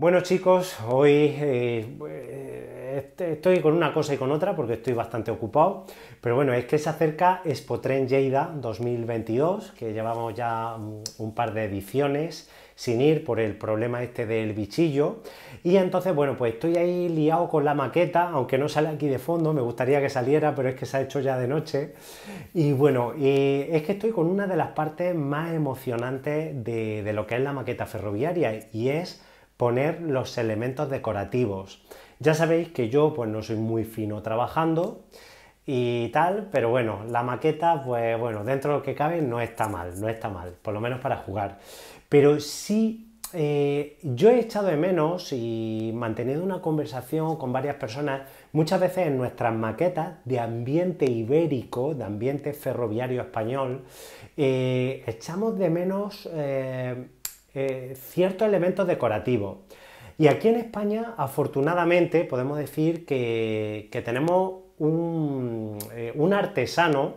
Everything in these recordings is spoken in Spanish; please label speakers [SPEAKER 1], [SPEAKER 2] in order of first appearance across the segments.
[SPEAKER 1] Bueno chicos, hoy eh, eh, este, estoy con una cosa y con otra porque estoy bastante ocupado, pero bueno, es que se acerca Expotren Lleida 2022, que llevamos ya mm, un par de ediciones sin ir por el problema este del bichillo. Y entonces, bueno, pues estoy ahí liado con la maqueta, aunque no sale aquí de fondo, me gustaría que saliera, pero es que se ha hecho ya de noche. Y bueno, es que estoy con una de las partes más emocionantes de, de lo que es la maqueta ferroviaria y es poner los elementos decorativos. Ya sabéis que yo pues no soy muy fino trabajando y tal, pero bueno, la maqueta pues bueno, dentro de lo que cabe no está mal, no está mal, por lo menos para jugar. Pero sí eh, yo he echado de menos y mantenido una conversación con varias personas, muchas veces en nuestras maquetas de ambiente ibérico, de ambiente ferroviario español, eh, echamos de menos... Eh, eh, ciertos elementos decorativos. Y aquí en España, afortunadamente, podemos decir que, tenemos eh, un, artesano,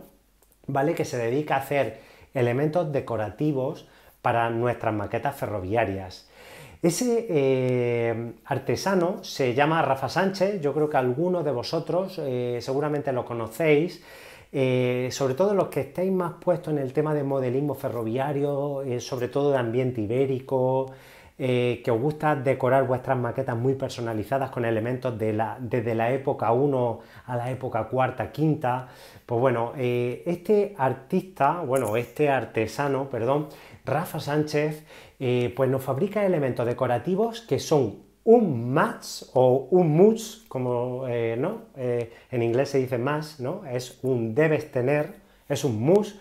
[SPEAKER 1] ¿vale? Que se dedica a hacer elementos decorativos para nuestras maquetas ferroviarias. Ese eh, artesano se llama Rafa Sánchez, yo creo que algunos de vosotros seguramente lo conocéis. Eh, sobre todo los que estéis más puestos en el tema de modelismo ferroviario, eh, sobre todo de ambiente ibérico, eh, que os gusta decorar vuestras maquetas muy personalizadas con elementos de la, desde la época 1 a la época cuarta, quinta, pues bueno, este artista, bueno, este artesano, perdón, Rafa Sánchez, pues nos fabrica elementos decorativos que son un match o un much, como eh, ¿no? Eh, en inglés se dice más, ¿no? es un debes tener, es un must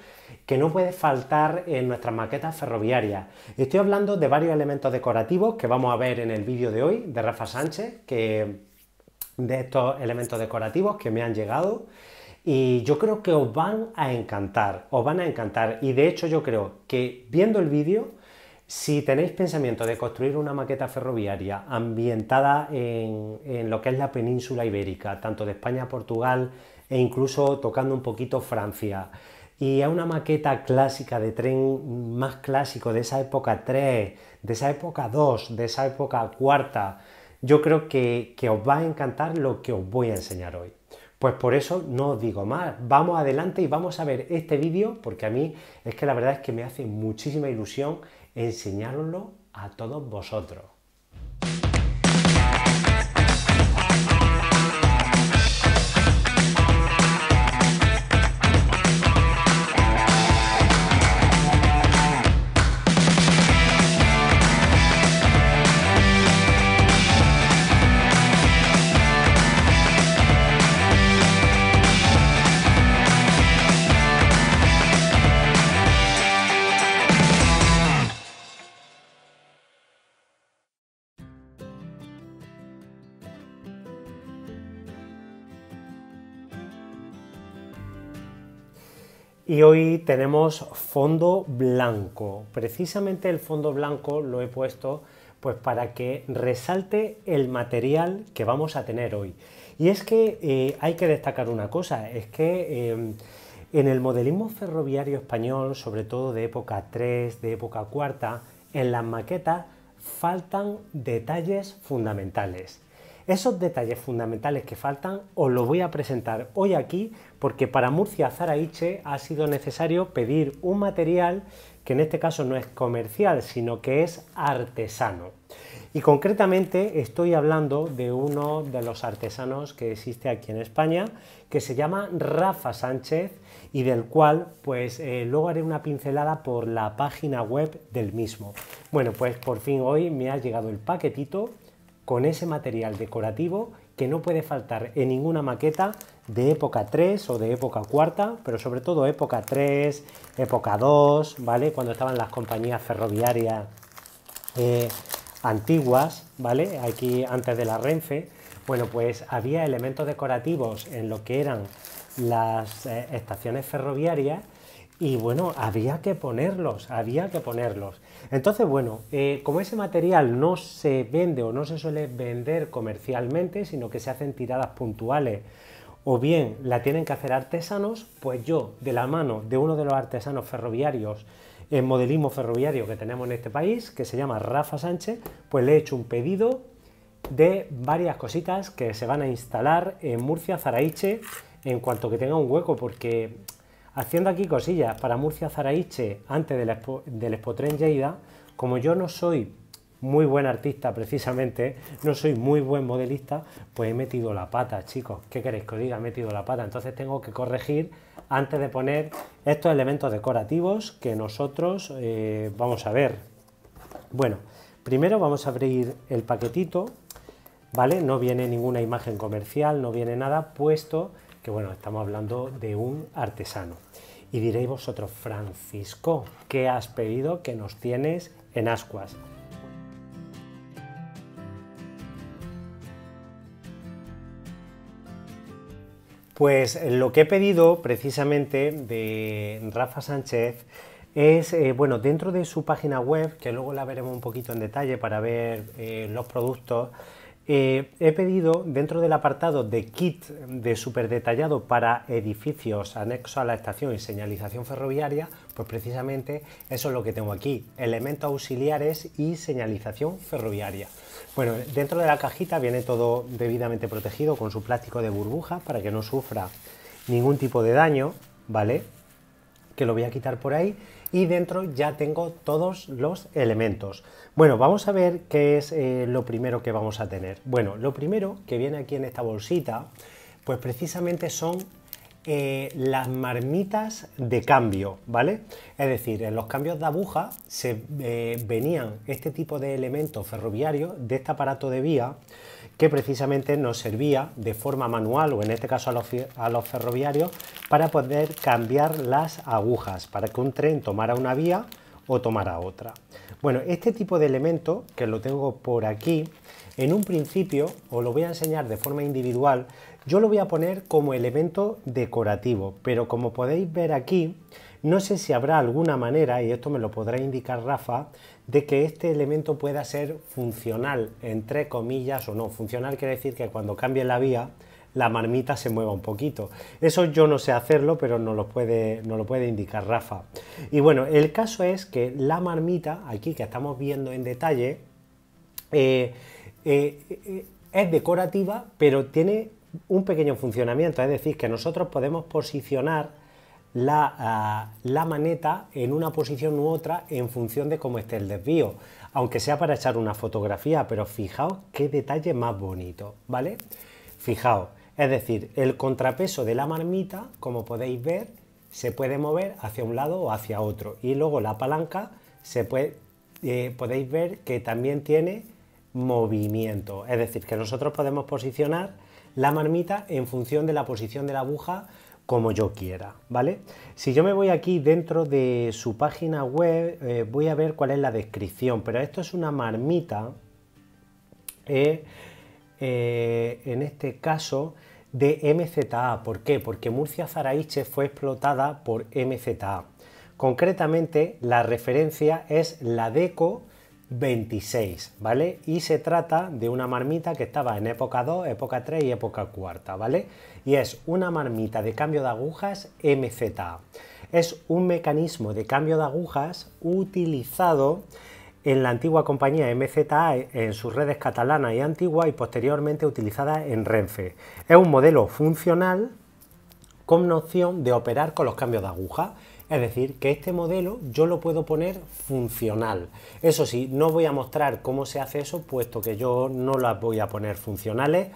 [SPEAKER 1] que no puede faltar en nuestras maquetas ferroviarias. Estoy hablando de varios elementos decorativos que vamos a ver en el vídeo de hoy de Rafa Sánchez, que, de estos elementos decorativos que me han llegado y yo creo que os van a encantar, os van a encantar y de hecho yo creo que viendo el vídeo si tenéis pensamiento de construir una maqueta ferroviaria ambientada en, lo que es la península ibérica, tanto de España a Portugal e incluso tocando un poquito Francia, y a una maqueta clásica de tren más clásico de esa época 3, de esa época 2, de esa época cuarta, yo creo que, que os va a encantar lo que os voy a enseñar hoy. Pues por eso no os digo más, vamos adelante y vamos a ver este vídeo porque a mí es que la verdad es que me hace muchísima ilusión enseñároslo a todos vosotros. Y hoy tenemos fondo blanco. Precisamente el fondo blanco lo he puesto pues para que resalte el material que vamos a tener hoy. Y es que eh, hay que destacar una cosa, es que eh, en el modelismo ferroviario español, sobre todo de época 3, de época cuarta, en las maquetas faltan detalles fundamentales. Esos detalles fundamentales que faltan os los voy a presentar hoy aquí porque para Murcia Zaraiche ha sido necesario pedir un material que en este caso no es comercial, sino que es artesano. Y concretamente estoy hablando de uno de los artesanos que existe aquí en España, que se llama Rafa Sánchez y del cual pues eh, luego haré una pincelada por la página web del mismo. Bueno, pues por fin hoy me ha llegado el paquetito con ese material decorativo que no puede faltar en ninguna maqueta de época 3 o de época cuarta, pero sobre todo época 3, época 2, ¿vale? Cuando estaban las compañías ferroviarias eh, antiguas, ¿vale? Aquí antes de la Renfe, bueno, pues había elementos decorativos en lo que eran las eh, estaciones ferroviarias y bueno, había que ponerlos, había que ponerlos. Entonces, bueno, eh, como ese material no se vende o no se suele vender comercialmente, sino que se hacen tiradas puntuales o bien la tienen que hacer artesanos, pues yo, de la mano de uno de los artesanos ferroviarios en modelismo ferroviario que tenemos en este país, que se llama Rafa Sánchez, pues le he hecho un pedido de varias cositas que se van a instalar en Murcia, Zaraiche, en cuanto que tenga un hueco, porque Haciendo aquí cosillas para Murcia Zaraiche antes del, expo, del Expotren Lleida, como yo no soy muy buen artista precisamente, no soy muy buen modelista, pues he metido la pata, chicos. ¿Qué queréis que os diga? He metido la pata. Entonces tengo que corregir antes de poner estos elementos decorativos que nosotros eh, vamos a ver. Bueno, primero vamos a abrir el paquetito, ¿vale? No viene ninguna imagen comercial, no viene nada, puesto que bueno, estamos hablando de un artesano. Y diréis vosotros, Francisco, ¿qué has pedido que nos tienes en ascuas? Pues lo que he pedido precisamente de Rafa Sánchez es, eh, bueno, dentro de su página web, que luego la veremos un poquito en detalle para ver eh, los productos, eh, he pedido dentro del apartado de kit de super detallado para edificios anexos a la estación y señalización ferroviaria, pues precisamente eso es lo que tengo aquí, elementos auxiliares y señalización ferroviaria. Bueno, dentro de la cajita viene todo debidamente protegido con su plástico de burbuja para que no sufra ningún tipo de daño, ¿vale? Que lo voy a quitar por ahí y dentro ya tengo todos los elementos. Bueno, vamos a ver qué es eh, lo primero que vamos a tener. Bueno, lo primero que viene aquí en esta bolsita, pues precisamente son eh, las marmitas de cambio, ¿vale? Es decir, en los cambios de aguja se eh, venían este tipo de elementos ferroviarios de este aparato de vía que precisamente nos servía de forma manual o en este caso a los, ferroviarios para poder cambiar las agujas para que un tren tomara una vía o tomara otra. Bueno, este tipo de elemento que lo tengo por aquí, en un principio os lo voy a enseñar de forma individual, yo lo voy a poner como elemento decorativo, pero como podéis ver aquí, no sé si habrá alguna manera, y esto me lo podrá indicar Rafa, de que este elemento pueda ser funcional, entre comillas o no. Funcional quiere decir que cuando cambie la vía, la marmita se mueva un poquito. Eso yo no sé hacerlo, pero nos lo puede, lo puede indicar Rafa. Y bueno, el caso es que la marmita, aquí que estamos viendo en detalle, eh, eh, eh, es decorativa, pero tiene un pequeño funcionamiento, es decir, que nosotros podemos posicionar Ah, la, maneta en una posición u otra en función de cómo esté el desvío, aunque sea para echar una fotografía, pero fijaos qué detalle más bonito, ¿vale? Fijaos, es decir, el contrapeso de la marmita, como podéis ver, se puede mover hacia un lado o hacia otro. Y luego la palanca se puede, eh, podéis ver que también tiene movimiento. Es decir, que nosotros podemos posicionar la marmita en función de la posición de la aguja como yo quiera, ¿vale? Si yo me voy aquí dentro de su página web, eh, voy a ver cuál es la descripción, pero esto es una marmita, eh, eh, en este caso, de MZA. ¿Por qué? Porque Murcia Zaraiche fue explotada por MZA. Concretamente, la referencia es la DECO 26, ¿vale? Y se trata de una marmita que estaba en época 2, época 3 y época cuarta, ¿vale? Y es una marmita de cambio de agujas MZA. Es un mecanismo de cambio de agujas utilizado en la antigua compañía MZA en sus redes catalana y antigua y posteriormente utilizada en Renfe. Es un modelo funcional con noción de operar con los cambios de aguja. Es decir, que este modelo yo lo puedo poner funcional. Eso sí, no voy a mostrar cómo se hace eso, puesto que yo no las voy a poner funcionales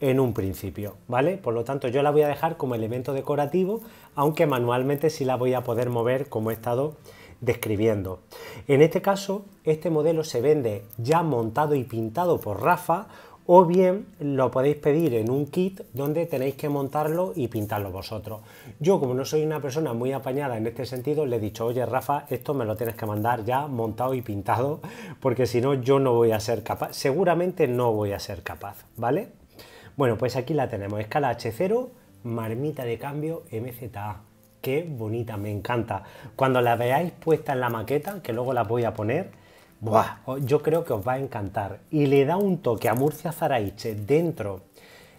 [SPEAKER 1] en un principio, ¿vale? Por lo tanto, yo la voy a dejar como elemento decorativo, aunque manualmente sí la voy a poder mover como he estado describiendo. En este caso, este modelo se vende ya montado y pintado por Rafa, o bien lo podéis pedir en un kit donde tenéis que montarlo y pintarlo vosotros. Yo como no soy una persona muy apañada en este sentido, le he dicho, oye Rafa, esto me lo tienes que mandar ya montado y pintado, porque si no yo no voy a ser capaz, seguramente no voy a ser capaz, ¿vale? Bueno, pues aquí la tenemos, escala H0, marmita de cambio MZA. Qué bonita, me encanta. Cuando la veáis puesta en la maqueta, que luego la voy a poner, Oh, yo creo que os va a encantar. Y le da un toque a Murcia Zaraiche dentro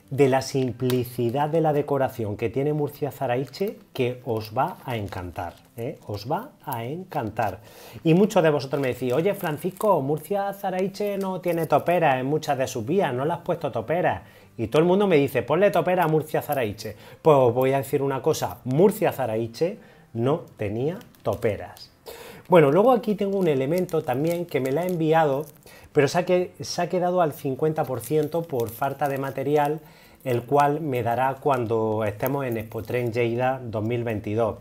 [SPEAKER 1] de la simplicidad de la decoración que tiene Murcia Zaraiche que os va a encantar. ¿eh? Os va a encantar. Y muchos de vosotros me decís, oye Francisco, Murcia Zaraiche no tiene toperas en muchas de sus vías, no le has puesto topera. Y todo el mundo me dice, ponle topera a Murcia Zaraiche. Pues os voy a decir una cosa, Murcia Zaraiche no tenía toperas. Bueno, luego aquí tengo un elemento también que me la ha enviado, pero se ha, que, se ha quedado al 50% por falta de material, el cual me dará cuando estemos en Expotren Lleida 2022.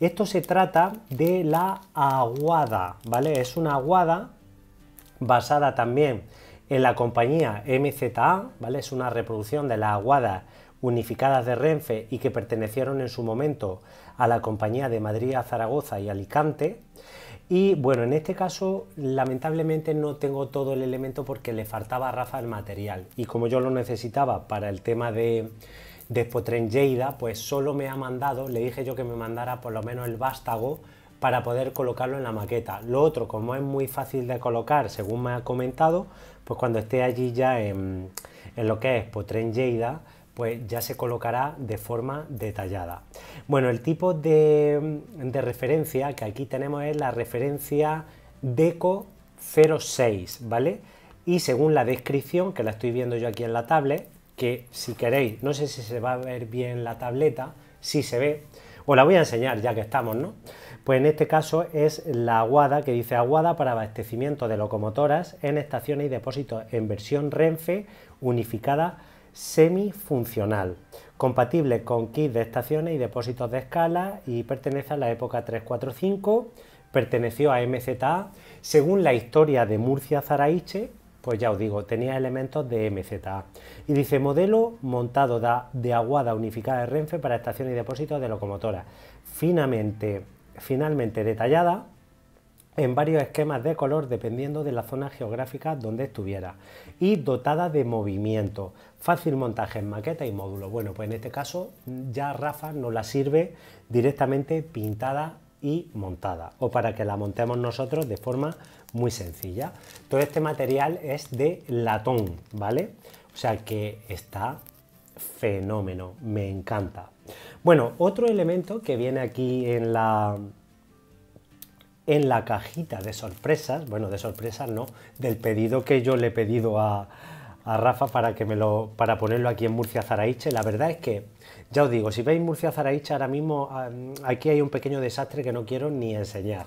[SPEAKER 1] Esto se trata de la aguada, ¿vale? Es una aguada basada también en la compañía MZA, ¿vale? Es una reproducción de las aguadas unificadas de Renfe y que pertenecieron en su momento a la compañía de Madrid, Zaragoza y Alicante. Y bueno, en este caso lamentablemente no tengo todo el elemento porque le faltaba a Rafa el material. Y como yo lo necesitaba para el tema de, de pues solo me ha mandado, le dije yo que me mandara por lo menos el vástago para poder colocarlo en la maqueta. Lo otro, como es muy fácil de colocar, según me ha comentado, pues cuando esté allí ya en, lo que es Potren pues ya se colocará de forma detallada. Bueno, el tipo de, referencia que aquí tenemos es la referencia DECO 06, ¿vale? Y según la descripción, que la estoy viendo yo aquí en la tablet, que si queréis, no sé si se va a ver bien la tableta, si se ve, os la voy a enseñar ya que estamos, ¿no? Pues en este caso es la aguada que dice aguada para abastecimiento de locomotoras en estaciones y depósitos en versión Renfe unificada semifuncional, compatible con kits de estaciones y depósitos de escala y pertenece a la época 345, perteneció a MZA. Según la historia de Murcia Zaraiche, pues ya os digo, tenía elementos de MZA. Y dice, modelo montado de aguada unificada de Renfe para estaciones y depósitos de locomotoras, finamente, finalmente detallada, en varios esquemas de color dependiendo de la zona geográfica donde estuviera y dotada de movimiento, fácil montaje en maqueta y módulo. Bueno, pues en este caso ya Rafa nos la sirve directamente pintada y montada o para que la montemos nosotros de forma muy sencilla. Todo este material es de latón, ¿vale? O sea que está fenómeno, me encanta. Bueno, otro elemento que viene aquí en la, en la cajita de sorpresas, bueno, de sorpresas no, del pedido que yo le he pedido a, Rafa para, que me lo, para ponerlo aquí en Murcia Zaraiche. La verdad es que, ya os digo, si veis Murcia Zaraiche ahora mismo, aquí hay un pequeño desastre que no quiero ni enseñar.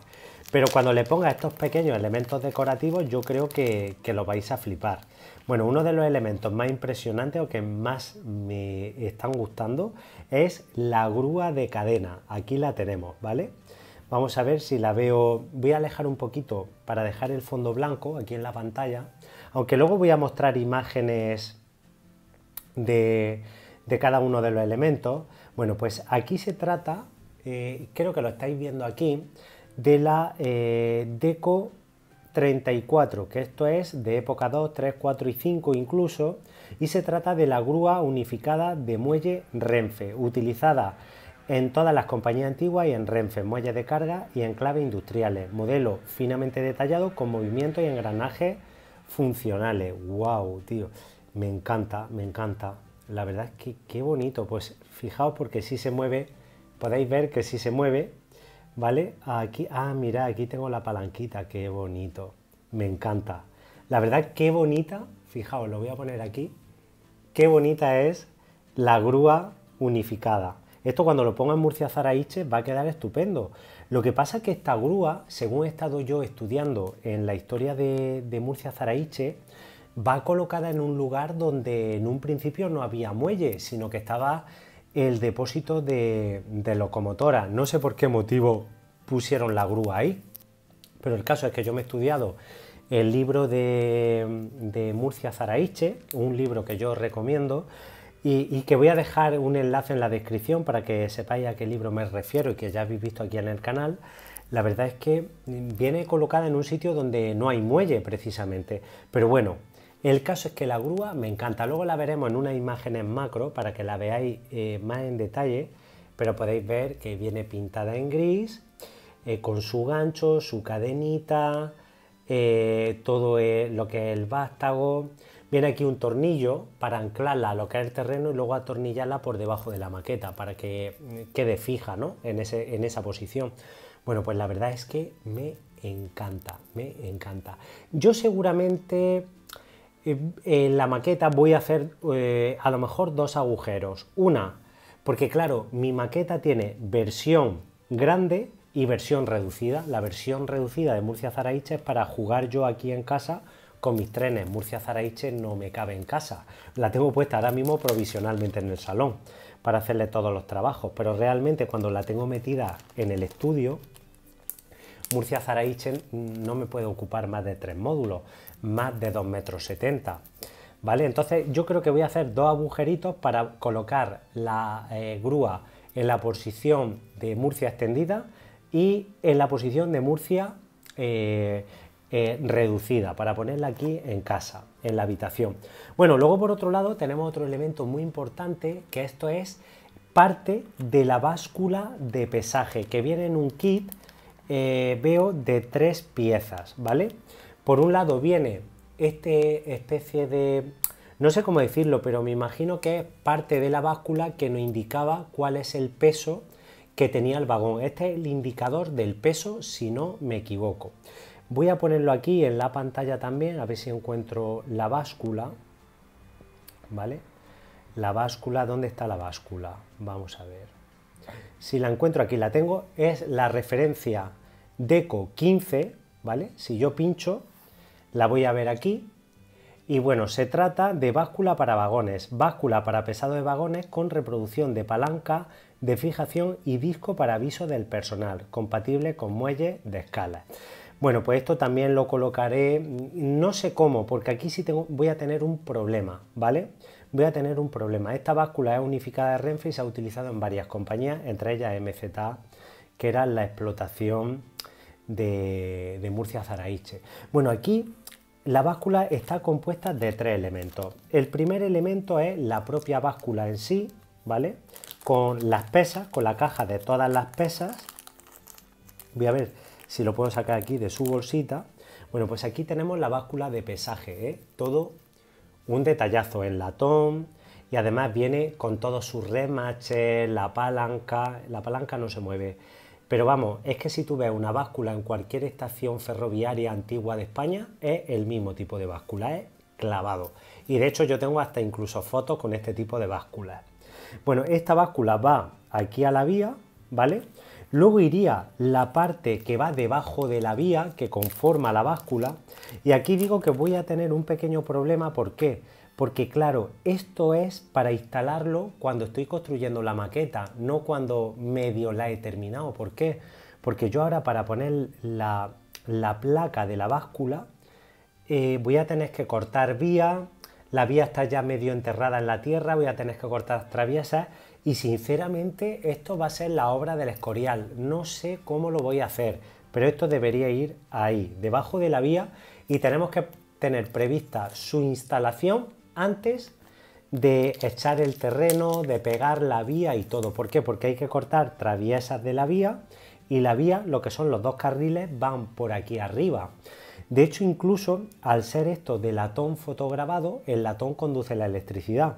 [SPEAKER 1] Pero cuando le ponga estos pequeños elementos decorativos, yo creo que, que lo vais a flipar. Bueno, uno de los elementos más impresionantes o que más me están gustando es la grúa de cadena. Aquí la tenemos, ¿vale? Vamos a ver si la veo, voy a alejar un poquito para dejar el fondo blanco aquí en la pantalla, aunque luego voy a mostrar imágenes de, cada uno de los elementos. Bueno, pues aquí se trata, eh, creo que lo estáis viendo aquí, de la eh, Deco 34, que esto es de época 2, 3, 4 y 5 incluso, y se trata de la grúa unificada de muelle Renfe, utilizada en todas las compañías antiguas y en Renfe, muelles de carga y en clave industriales. Modelo finamente detallado con movimiento y engranajes funcionales. ¡Wow, tío! Me encanta, me encanta. La verdad es que qué bonito. Pues fijaos porque si sí se mueve, podéis ver que si sí se mueve, ¿vale? Aquí, ah, mirad, aquí tengo la palanquita. ¡Qué bonito! Me encanta. La verdad, qué bonita. Fijaos, lo voy a poner aquí. Qué bonita es la grúa unificada. Esto cuando lo ponga en Murcia Zaraiche va a quedar estupendo. Lo que pasa es que esta grúa, según he estado yo estudiando en la historia de, Murcia Zaraiche, va colocada en un lugar donde en un principio no había muelle, sino que estaba el depósito de, de locomotoras. No sé por qué motivo pusieron la grúa ahí, pero el caso es que yo me he estudiado el libro de, Murcia Zaraiche, un libro que yo recomiendo, y, que voy a dejar un enlace en la descripción para que sepáis a qué libro me refiero y que ya habéis visto aquí en el canal. La verdad es que viene colocada en un sitio donde no hay muelle precisamente. Pero bueno, el caso es que la grúa me encanta. Luego la veremos en unas imágenes macro para que la veáis eh, más en detalle. Pero podéis ver que viene pintada en gris, eh, con su gancho, su cadenita, eh, todo lo que es el vástago. Viene aquí un tornillo para anclarla a lo que es el terreno y luego atornillarla por debajo de la maqueta para que mm, quede fija en, esa posición. Bueno, pues la verdad es que me encanta, me encanta. Yo seguramente eh, en la maqueta voy a hacer eh, a lo mejor dos agujeros. Una, porque claro, mi maqueta tiene versión grande y versión reducida. La versión reducida de Murcia Zaraiche es para jugar yo aquí en casa con mis trenes Murcia-Zaraiche no me cabe en casa. La tengo puesta ahora mismo provisionalmente en el salón para hacerle todos los trabajos, pero realmente cuando la tengo metida en el estudio, Murcia Zaraiche no me puede ocupar más de tres módulos, más de 2,70 metros. ¿Vale? Entonces yo creo que voy a hacer dos agujeritos para colocar la eh, grúa en la posición de Murcia extendida y en la posición de Murcia eh, eh, reducida para ponerla aquí en casa, en la habitación. Bueno, luego por otro lado tenemos otro elemento muy importante que esto es parte de la báscula de pesaje que viene en un kit, eh, veo, de tres piezas, ¿vale? Por un lado viene este especie de, no sé cómo decirlo, pero me imagino que es parte de la báscula que nos indicaba cuál es el peso que tenía el vagón. Este es el indicador del peso, si no me equivoco. Voy a ponerlo aquí en la pantalla también, a ver si encuentro la báscula, ¿vale? La báscula, ¿dónde está la báscula? Vamos a ver. Si la encuentro aquí, la tengo, es la referencia DECO 15, ¿vale? Si yo pincho, la voy a ver aquí. Y bueno, se trata de báscula para vagones, báscula para pesado de vagones con reproducción de palanca, de fijación y disco para aviso del personal, compatible con muelle de escala. Bueno, pues esto también lo colocaré, no sé cómo, porque aquí sí voy a tener un problema, ¿vale? Voy a tener un problema. Esta báscula es unificada de Renfe y se ha utilizado en varias compañías, entre ellas MZ, que era la explotación de, de Murcia-Zaraiche. Bueno, aquí la báscula está compuesta de tres elementos. El primer elemento es la propia báscula en sí, ¿vale? Con las pesas, con la caja de todas las pesas. Voy a ver si lo puedo sacar aquí de su bolsita, bueno, pues aquí tenemos la báscula de pesaje, ¿eh? todo un detallazo en latón y además viene con todos sus remaches, la palanca, la palanca no se mueve. Pero vamos, es que si tú ves una báscula en cualquier estación ferroviaria antigua de España, es el mismo tipo de báscula, es clavado. Y de hecho yo tengo hasta incluso fotos con este tipo de básculas. Bueno, esta báscula va aquí a la vía, ¿vale? Luego iría la parte que va debajo de la vía, que conforma la báscula. Y aquí digo que voy a tener un pequeño problema. ¿Por qué? Porque claro, esto es para instalarlo cuando estoy construyendo la maqueta, no cuando medio la he terminado. ¿Por qué? Porque yo ahora para poner la, la placa de la báscula, eh, voy a tener que cortar vía, la vía está ya medio enterrada en la tierra, voy a tener que cortar traviesas y sinceramente esto va a ser la obra del Escorial. No sé cómo lo voy a hacer, pero esto debería ir ahí, debajo de la vía, y tenemos que tener prevista su instalación antes de echar el terreno, de pegar la vía y todo. ¿Por qué? Porque hay que cortar traviesas de la vía y la vía, lo que son los dos carriles, van por aquí arriba. De hecho, incluso al ser esto de latón fotograbado, el latón conduce la electricidad.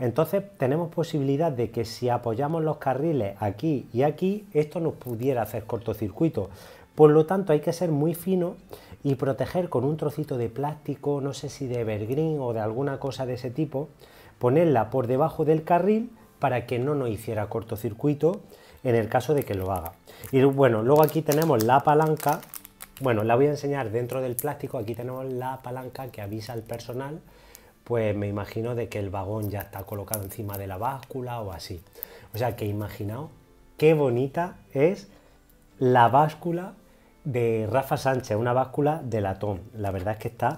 [SPEAKER 1] Entonces tenemos posibilidad de que si apoyamos los carriles aquí y aquí, esto nos pudiera hacer cortocircuito. Por lo tanto, hay que ser muy fino y proteger con un trocito de plástico, no sé si de evergreen o de alguna cosa de ese tipo, ponerla por debajo del carril para que no nos hiciera cortocircuito en el caso de que lo haga. Y bueno, luego aquí tenemos la palanca, bueno, la voy a enseñar dentro del plástico, aquí tenemos la palanca que avisa al personal pues me imagino de que el vagón ya está colocado encima de la báscula o así. O sea que imaginaos qué bonita es la báscula de Rafa Sánchez, una báscula de latón. La verdad es que está,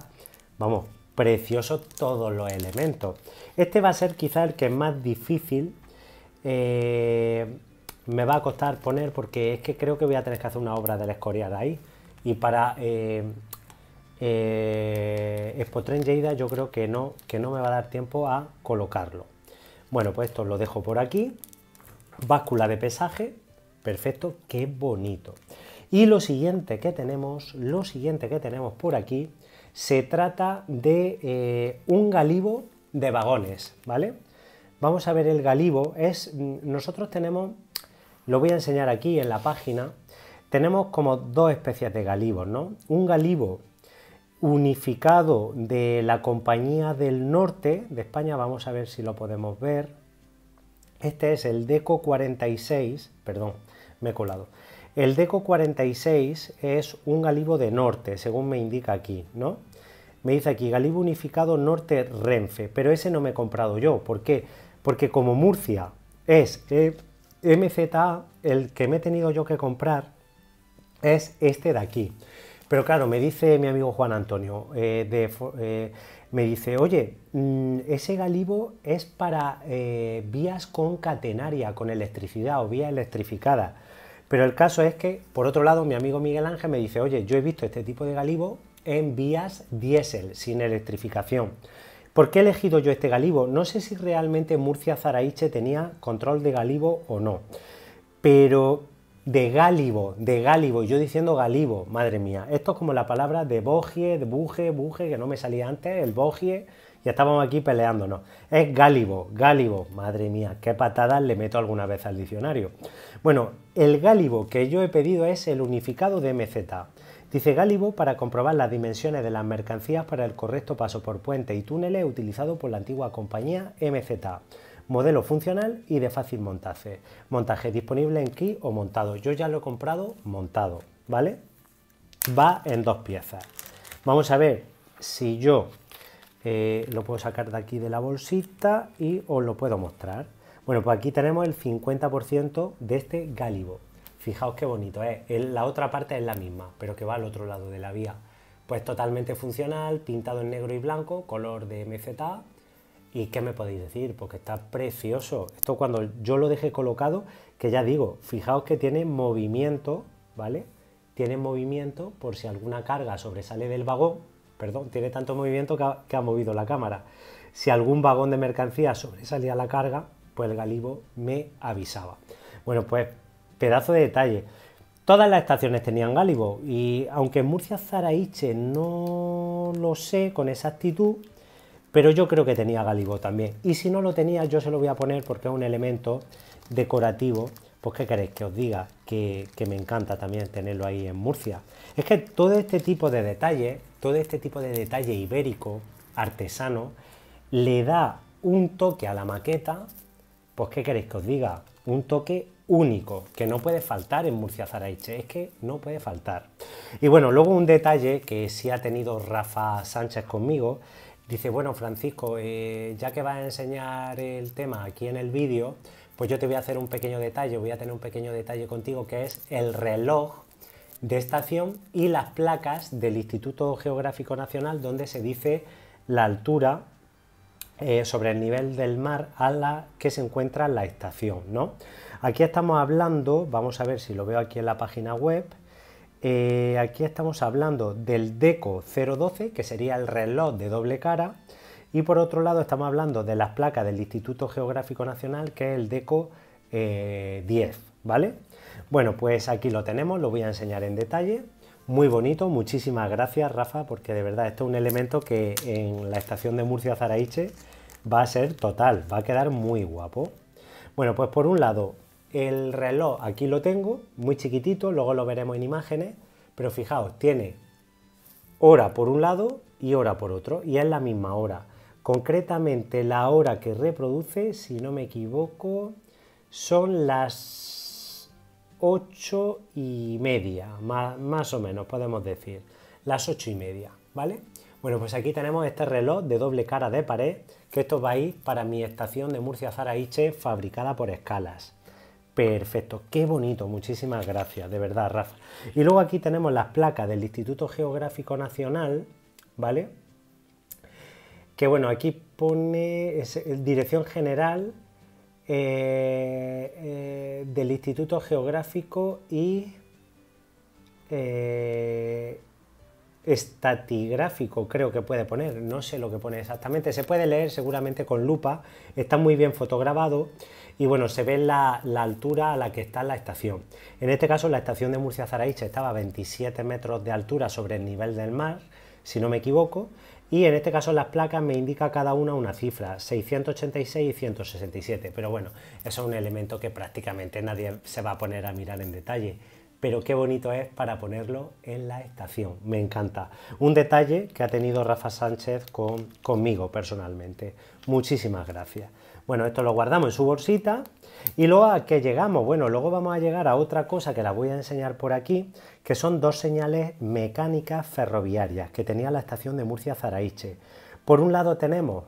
[SPEAKER 1] vamos, precioso todos los elementos. Este va a ser quizá el que es más difícil. Eh, me va a costar poner porque es que creo que voy a tener que hacer una obra de del escorial ahí. Y para eh, eh, Spotren Lleida yo creo que no, que no me va a dar tiempo a colocarlo. Bueno, pues esto lo dejo por aquí. Báscula de pesaje, perfecto, qué bonito. Y lo siguiente que tenemos, lo siguiente que tenemos por aquí, se trata de eh, un galibo de vagones, ¿vale? Vamos a ver el galibo, es, mm, nosotros tenemos, lo voy a enseñar aquí en la página, tenemos como dos especies de galibos, ¿no? Un galibo unificado de la compañía del norte de España, vamos a ver si lo podemos ver. Este es el DECO 46, perdón, me he colado. El DECO 46 es un galibo de norte, según me indica aquí, ¿no? Me dice aquí galibo unificado norte Renfe, pero ese no me he comprado yo. ¿Por qué? Porque como Murcia es eh, MZA, el que me he tenido yo que comprar es este de aquí. Pero claro, me dice mi amigo Juan Antonio, eh, eh, me dice, oye, mm, ese galibo es para eh, vías vías catenaria, con electricidad o vía electrificada. Pero el caso es que, por otro lado, mi amigo Miguel Ángel me dice, oye, yo he visto este tipo de galibo en vías diésel, sin electrificación. ¿Por qué he elegido yo este galibo? No sé si realmente Murcia Zaraiche tenía control de galibo o no, pero de Gálibo, de Gálibo, yo diciendo Galibo, madre mía. Esto es como la palabra de Bogie, de Buje, Buje, que no me salía antes, el Bogie, ya estábamos aquí peleándonos. Es Gálibo, Gálibo, madre mía, qué patadas le meto alguna vez al diccionario. Bueno, el Gálibo que yo he pedido es el unificado de MZ. Dice Gálibo para comprobar las dimensiones de las mercancías para el correcto paso por puentes y túneles utilizado por la antigua compañía MZ modelo funcional y de fácil montaje. Montaje disponible en kit o montado. Yo ya lo he comprado montado, ¿vale? Va en dos piezas. Vamos a ver si yo eh, lo puedo sacar de aquí de la bolsita y os lo puedo mostrar. Bueno, pues aquí tenemos el 50% de este gálibo. Fijaos qué bonito es. ¿eh? La otra parte es la misma, pero que va al otro lado de la vía. Pues totalmente funcional, pintado en negro y blanco, color de MZA, ¿Y qué me podéis decir? Porque está precioso. Esto cuando yo lo dejé colocado, que ya digo, fijaos que tiene movimiento, ¿vale? Tiene movimiento por si alguna carga sobresale del vagón, perdón, tiene tanto movimiento que ha, movido la cámara. Si algún vagón de mercancía sobresalía la carga, pues el galibo me avisaba. Bueno, pues pedazo de detalle. Todas las estaciones tenían Galibo y aunque en Murcia Zaraiche no lo sé con exactitud, pero yo creo que tenía Galibo también. Y si no lo tenía, yo se lo voy a poner porque es un elemento decorativo. Pues, ¿qué queréis que os diga? Que, me encanta también tenerlo ahí en Murcia. Es que todo este tipo de detalle, todo este tipo de detalle ibérico, artesano, le da un toque a la maqueta, pues, ¿qué queréis que os diga? Un toque único, que no puede faltar en Murcia Zaraiche, es que no puede faltar. Y bueno, luego un detalle que sí ha tenido Rafa Sánchez conmigo dice, bueno, Francisco, eh, ya que vas a enseñar el tema aquí en el vídeo, pues yo te voy a hacer un pequeño detalle, voy a tener un pequeño detalle contigo que es el reloj de estación y las placas del Instituto Geográfico Nacional donde se dice la altura eh, sobre el nivel del mar a la que se encuentra la estación, ¿no? Aquí estamos hablando, vamos a ver si lo veo aquí en la página web, eh, aquí estamos hablando del DECO 012, que sería el reloj de doble cara, y por otro lado estamos hablando de las placas del Instituto Geográfico Nacional, que es el DECO 10, eh, ¿vale? Bueno, pues aquí lo tenemos, lo voy a enseñar en detalle. Muy bonito, muchísimas gracias Rafa, porque de verdad esto es un elemento que en la estación de Murcia Zaraiche va a ser total, va a quedar muy guapo. Bueno, pues por un lado el reloj aquí lo tengo, muy chiquitito, luego lo veremos en imágenes, pero fijaos, tiene hora por un lado y hora por otro, y es la misma hora. Concretamente la hora que reproduce, si no me equivoco, son las ocho y media, más, o menos podemos decir, las ocho y media, ¿vale? Bueno, pues aquí tenemos este reloj de doble cara de pared, que esto va a ir para mi estación de Murcia Zaraiche fabricada por escalas. Perfecto, qué bonito, muchísimas gracias, de verdad, Rafa. Y luego aquí tenemos las placas del Instituto Geográfico Nacional, ¿vale? Que bueno, aquí pone eh, Dirección General eh, eh, del Instituto Geográfico y estatigráfico, creo que puede poner, no sé lo que pone exactamente, se puede leer seguramente con lupa, está muy bien fotograbado y bueno, se ve la, altura a la que está la estación. En este caso la estación de Murcia Zaraiche estaba a 27 metros de altura sobre el nivel del mar, si no me equivoco, y en este caso las placas me indica cada una una cifra, 686 y 167, pero bueno, eso es un elemento que prácticamente nadie se va a poner a mirar en detalle pero qué bonito es para ponerlo en la estación. Me encanta. Un detalle que ha tenido Rafa Sánchez conmigo personalmente. Muchísimas gracias. Bueno, esto lo guardamos en su bolsita. Y luego a qué llegamos? Bueno, luego vamos a llegar a otra cosa que la voy a enseñar por aquí, que son dos señales mecánicas ferroviarias que tenía la estación de Murcia Zaraiche. Por un lado tenemos,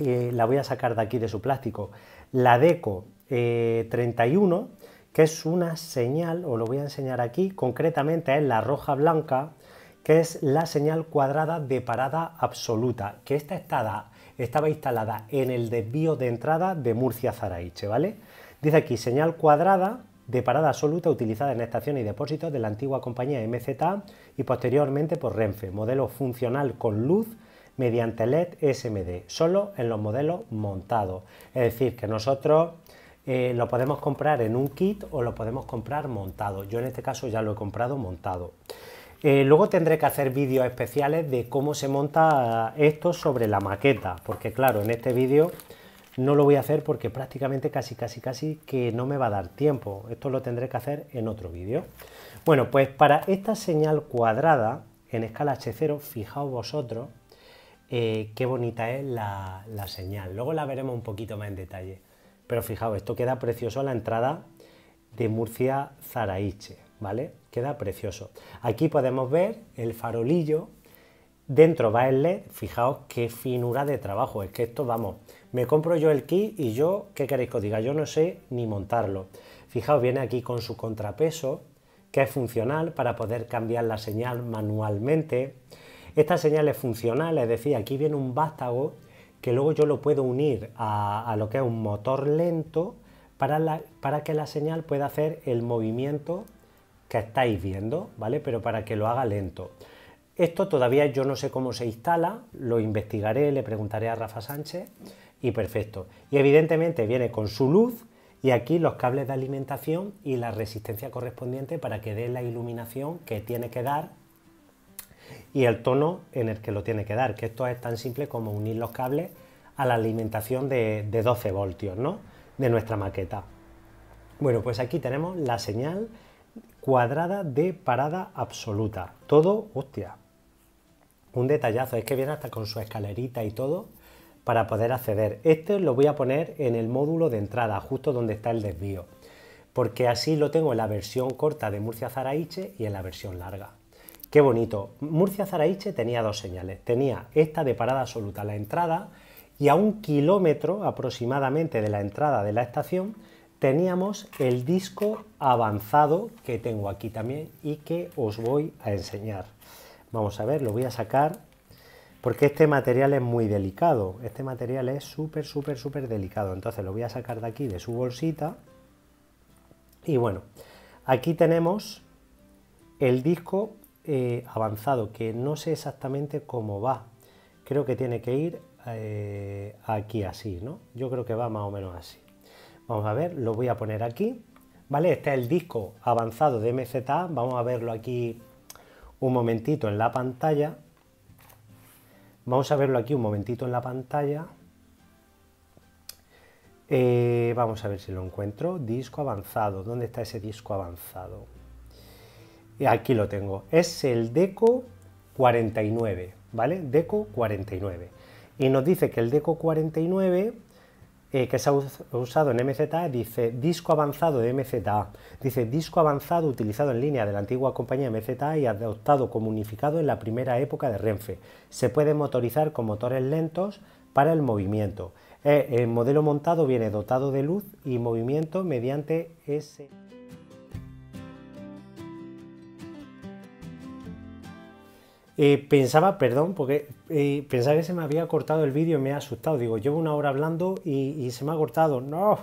[SPEAKER 1] y la voy a sacar de aquí de su plástico, la DECO 31, eh, que es una señal, os lo voy a enseñar aquí, concretamente es la roja blanca, que es la señal cuadrada de parada absoluta, que esta está estaba instalada en el desvío de entrada de Murcia-Zaraiche, ¿vale? Dice aquí, señal cuadrada de parada absoluta utilizada en estaciones y depósitos de la antigua compañía mz y posteriormente por Renfe, modelo funcional con luz mediante LED SMD, solo en los modelos montados. Es decir, que nosotros eh, lo podemos comprar en un kit o lo podemos comprar montado. Yo en este caso ya lo he comprado montado. Eh, luego tendré que hacer vídeos especiales de cómo se monta esto sobre la maqueta, porque claro, en este vídeo no lo voy a hacer porque prácticamente casi casi casi que no me va a dar tiempo. Esto lo tendré que hacer en otro vídeo. Bueno, pues para esta señal cuadrada en escala H0, fijaos vosotros eh, qué bonita es la, señal. Luego la veremos un poquito más en detalle. Pero fijaos, esto queda precioso la entrada de Murcia Zaraiche, ¿vale? Queda precioso. Aquí podemos ver el farolillo. Dentro va el LED. Fijaos qué finura de trabajo. Es que esto, vamos, me compro yo el kit y yo, ¿qué queréis que os diga? Yo no sé ni montarlo. Fijaos, viene aquí con su contrapeso, que es funcional para poder cambiar la señal manualmente. Esta señal es funcional, es decir, aquí viene un vástago que luego yo lo puedo unir a, lo que es un motor lento para, para que la señal pueda hacer el movimiento que estáis viendo, ¿vale? Pero para que lo haga lento. Esto todavía yo no sé cómo se instala, lo investigaré, le preguntaré a Rafa Sánchez y perfecto. Y evidentemente viene con su luz y aquí los cables de alimentación y la resistencia correspondiente para que dé la iluminación que tiene que dar y el tono en el que lo tiene que dar, que esto es tan simple como unir los cables a la alimentación de, 12 voltios, ¿no? De nuestra maqueta. Bueno, pues aquí tenemos la señal cuadrada de parada absoluta. Todo, hostia, un detallazo. Es que viene hasta con su escalerita y todo para poder acceder. Este lo voy a poner en el módulo de entrada, justo donde está el desvío. Porque así lo tengo en la versión corta de Murcia Zaraiche y en la versión larga. Qué bonito. Murcia Zaraiche tenía dos señales. Tenía esta de parada absoluta, la entrada, y a un kilómetro aproximadamente de la entrada de la estación teníamos el disco avanzado que tengo aquí también y que os voy a enseñar. Vamos a ver, lo voy a sacar porque este material es muy delicado. Este material es súper, súper, súper delicado. Entonces lo voy a sacar de aquí, de su bolsita. Y bueno, aquí tenemos el disco eh, avanzado, que no sé exactamente cómo va. Creo que tiene que ir eh, aquí así, ¿no? Yo creo que va más o menos así. Vamos a ver, lo voy a poner aquí. ¿Vale? Este es el disco avanzado de MZA. Vamos a verlo aquí un momentito en la pantalla. Vamos a verlo aquí un momentito en la pantalla. Eh, vamos a ver si lo encuentro. Disco avanzado. ¿Dónde está ese disco avanzado? Eh, aquí lo tengo. Es el Deco 49, ¿vale? Deco 49. Y nos dice que el Deco 49 eh, que se ha usado en MZA dice disco avanzado de MZA, dice disco avanzado utilizado en línea de la antigua compañía MZA y adoptado como unificado en la primera época de Renfe. Se puede motorizar con motores lentos para el movimiento. Eh, el modelo montado viene dotado de luz y movimiento mediante S. Eh, pensaba, perdón, porque eh, pensaba que se me había cortado el vídeo y me ha asustado. Digo, llevo una hora hablando y, se me ha cortado. No.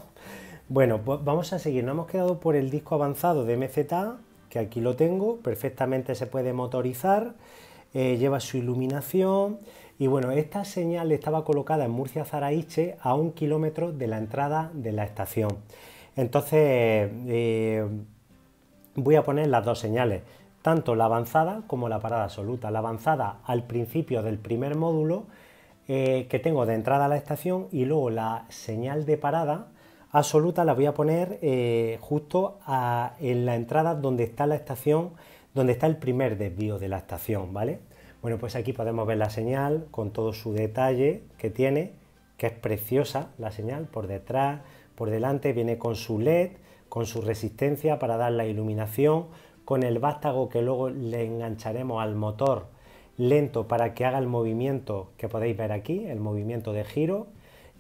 [SPEAKER 1] Bueno, vamos a seguir. Nos hemos quedado por el disco avanzado de mz que aquí lo tengo. Perfectamente se puede motorizar. Eh, lleva su iluminación. Y bueno, esta señal estaba colocada en Murcia Zaraiche a un kilómetro de la entrada de la estación. Entonces, voy a poner las dos señales tanto la avanzada como la parada absoluta. La avanzada al principio del primer módulo eh, que tengo de entrada a la estación y luego la señal de parada absoluta la voy a poner eh, justo en la entrada donde está la estación, donde está el primer desvío de la estación, Bueno, pues aquí podemos ver la señal con todo su detalle que tiene, que es preciosa la señal, por detrás, por delante, viene con su LED, con su resistencia para dar la iluminación, con el vástago que luego le engancharemos al motor lento para que haga el movimiento que podéis ver aquí, el movimiento de giro.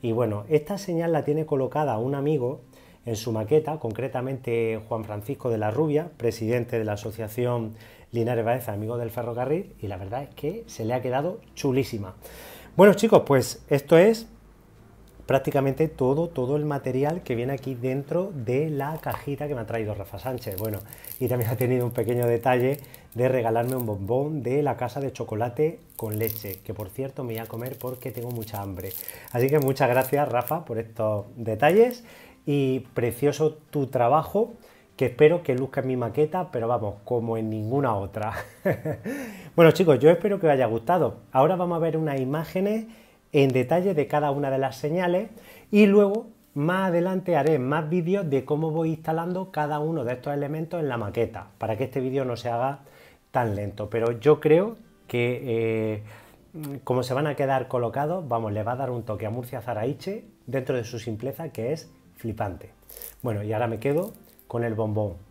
[SPEAKER 1] Y bueno, esta señal la tiene colocada un amigo en su maqueta, concretamente Juan Francisco de la Rubia, presidente de la Asociación Linares Baeza amigo del Ferrocarril, y la verdad es que se le ha quedado chulísima. Bueno chicos, pues esto es prácticamente todo, todo el material que viene aquí dentro de la cajita que me ha traído Rafa Sánchez. Bueno, y también ha tenido un pequeño detalle de regalarme un bombón de la casa de chocolate con leche, que por cierto me voy a comer porque tengo mucha hambre. Así que muchas gracias Rafa por estos detalles y precioso tu trabajo que espero que luzca en mi maqueta, pero vamos, como en ninguna otra. bueno chicos, yo espero que os haya gustado. Ahora vamos a ver unas imágenes en detalle de cada una de las señales y luego más adelante haré más vídeos de cómo voy instalando cada uno de estos elementos en la maqueta para que este vídeo no se haga tan lento. Pero yo creo que eh, como se van a quedar colocados, vamos, le va a dar un toque a Murcia Zaraiche dentro de su simpleza que es flipante. Bueno, y ahora me quedo con el bombón.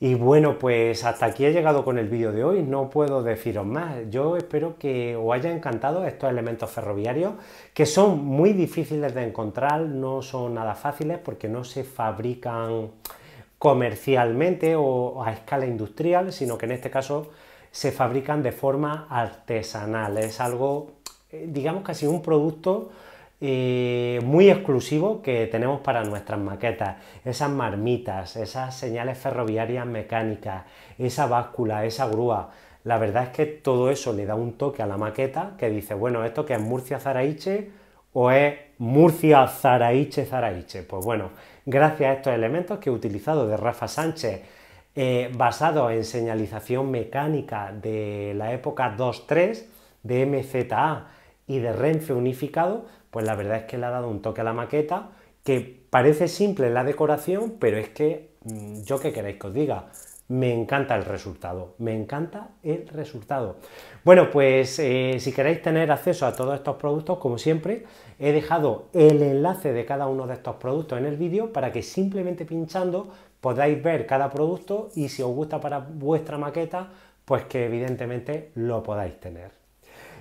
[SPEAKER 1] Y bueno, pues hasta aquí he llegado con el vídeo de hoy, no puedo deciros más. Yo espero que os haya encantado estos elementos ferroviarios, que son muy difíciles de encontrar, no son nada fáciles porque no se fabrican comercialmente o a escala industrial, sino que en este caso se fabrican de forma artesanal. Es algo, eh, digamos casi un producto eh, muy exclusivo que tenemos para nuestras maquetas, esas marmitas, esas señales ferroviarias mecánicas, esa báscula, esa grúa. La verdad es que todo eso le da un toque a la maqueta que dice, bueno, esto que es Murcia Zaraiche o es Murcia Zaraiche Zaraiche. Pues bueno, gracias a estos elementos que he utilizado de Rafa Sánchez, eh, basado en señalización mecánica de la época 2-3 de MZA, y de Renfe unificado, pues la verdad es que le ha dado un toque a la maqueta que parece simple la decoración, pero es que mm, yo que queréis que os diga, me encanta el resultado, me encanta el resultado. Bueno, pues eh, si queréis tener acceso a todos estos productos, como siempre, he dejado el enlace de cada uno de estos productos en el vídeo para que simplemente pinchando podáis ver cada producto y si os gusta para vuestra maqueta, pues que evidentemente lo podáis tener.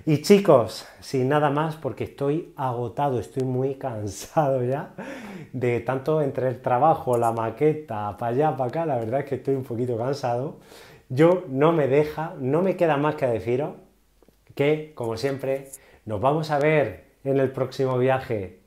[SPEAKER 1] Y chicos, sin nada más, porque estoy agotado, estoy muy cansado ya de tanto entre el trabajo, la maqueta, para allá, para acá, la verdad es que estoy un poquito cansado. Yo no me deja, no me queda más que deciros que, como siempre, nos vamos a ver en el próximo viaje.